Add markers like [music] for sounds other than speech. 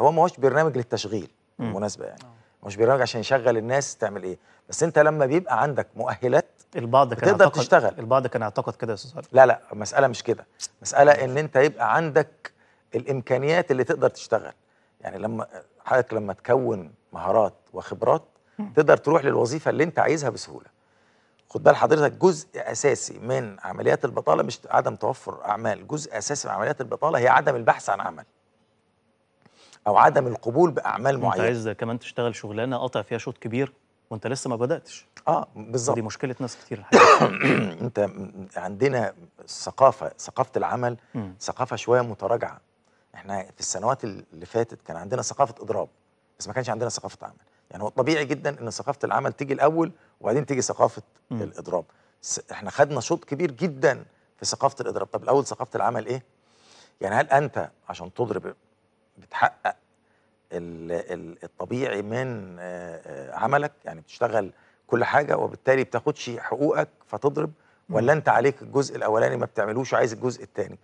هو ما هوش برنامج للتشغيل بالمناسبه يعني ما هوش برنامج عشان يشغل الناس تعمل ايه بس انت لما بيبقى عندك مؤهلات البعض كان تقدر أعتقد تشتغل البعض كان يعتقد كده يا استاذ لا لا مساله مش كده مساله ان انت يبقى عندك الامكانيات اللي تقدر تشتغل يعني لما حضرتك لما تكون مهارات وخبرات م. تقدر تروح للوظيفه اللي انت عايزها بسهوله خد بال حضرتك جزء اساسي من عمليات البطاله مش عدم توفر اعمال جزء اساسي من عمليات البطاله هي عدم البحث عن عمل او عدم القبول باعمال معينه انت عايز كمان تشتغل شغلانه قاطع فيها شوط كبير وانت لسه ما بداتش اه بالظبط دي مشكله ناس كتير [coughs] انت عندنا ثقافه ثقافه العمل م. ثقافه شويه متراجعه احنا في السنوات اللي فاتت كان عندنا ثقافه اضراب بس ما كانش عندنا ثقافه عمل يعني هو طبيعي جدا ان ثقافه العمل تيجي الاول وبعدين تيجي ثقافه م. الاضراب احنا خدنا شوط كبير جدا في ثقافه الاضراب طب الاول ثقافه العمل ايه يعني هل انت عشان تضرب بتحقق الطبيعي من عملك يعني بتشتغل كل حاجه وبالتالي بتاخدش حقوقك فتضرب ولا انت عليك الجزء الاولاني ما بتعملوش عايز الجزء الثاني